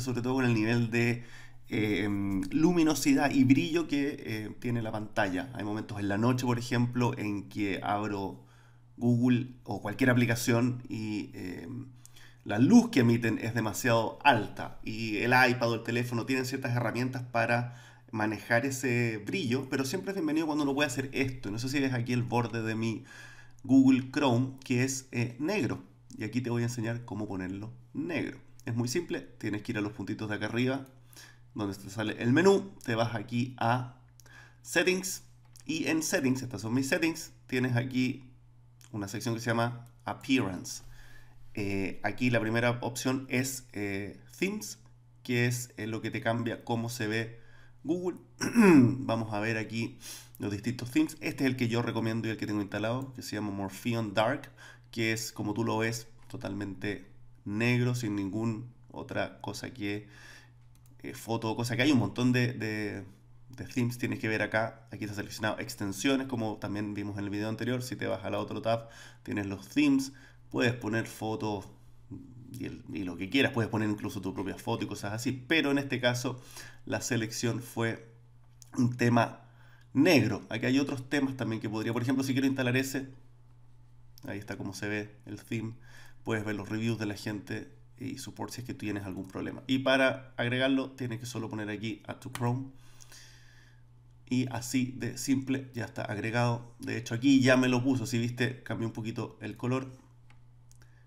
sobre todo con el nivel de em, luminosidad y brillo que eh, tiene la pantalla. Hay momentos en la noche, por ejemplo, en que abro Google o cualquier aplicación y em, la luz que emiten es demasiado alta y el iPad o el teléfono tienen ciertas herramientas para manejar ese brillo, pero siempre es bienvenido cuando uno puede hacer esto. No sé si ves aquí el borde de mi Google Chrome que es eh, negro y aquí te voy a enseñar cómo ponerlo negro. Es muy simple, tienes que ir a los puntitos de acá arriba, donde te sale el menú, te vas aquí a Settings, y en Settings, estas son mis settings, tienes aquí una sección que se llama Appearance. Eh, aquí la primera opción es eh, Themes, que es eh, lo que te cambia cómo se ve Google. Vamos a ver aquí los distintos themes. Este es el que yo recomiendo y el que tengo instalado, que se llama Morpheon Dark, que es como tú lo ves, totalmente negro, sin ninguna otra cosa que eh, foto o cosa que hay. Un montón de, de, themes tienes que ver acá. Aquí está seleccionado extensiones, como también vimos en el video anterior. Si te vas a la otra tab, tienes los themes. Puedes poner fotos y lo que quieras. Puedes poner incluso tu propia foto y cosas así. Pero en este caso, la selección fue un tema negro. Aquí hay otros temas también que podría, por ejemplo, si quiero instalar ese, Ahí está como se ve el theme. Puedes ver los reviews de la gente y support si es que tienes algún problema. Y para agregarlo, tienes que solo poner aquí a tu Chrome. Y así de simple, ya está agregado. De hecho, aquí ya me lo puso. Si viste, cambió un poquito el color.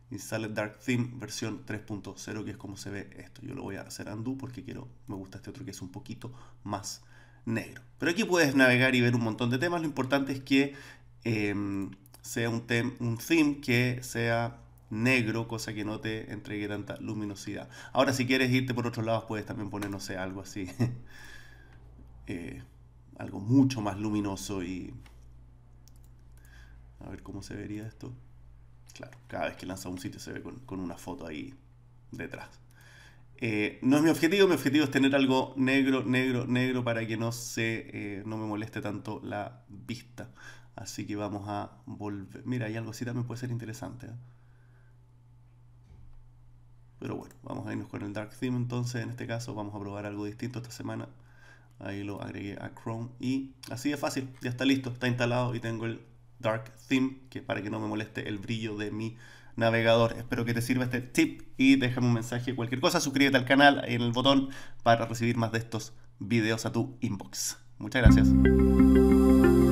Instale Dark Theme versión 3.0, que es como se ve esto. Yo lo voy a hacer undo porque quiero, me gusta este otro que es un poquito más negro. Pero aquí puedes navegar y ver un montón de temas. Lo importante es que em, sea un, un theme que sea negro, cosa que no te entregue tanta luminosidad. Ahora, si quieres irte por otros lados, puedes también poner, no sé, algo así. Eh, algo mucho más luminoso y... A ver cómo se vería esto. Claro, cada vez que lanza un sitio se ve con, una foto ahí detrás. Eh, no es mi objetivo, mi objetivo es tener algo negro, negro, negro para que no, se, eh, no me moleste tanto la vista. Así que vamos a volver. Mira, hay algo así también puede ser interesante. ¿eh? Pero bueno, vamos a irnos con el Dark Theme entonces. En este caso vamos a probar algo distinto esta semana. Ahí lo agregué a Chrome y así de fácil. Ya está listo, está instalado y tengo el Dark Theme que para que no me moleste el brillo de mi navegador. Espero que te sirva este tip y déjame un mensaje, cualquier cosa. Suscríbete al canal en el botón para recibir más de estos videos a tu inbox. Muchas gracias.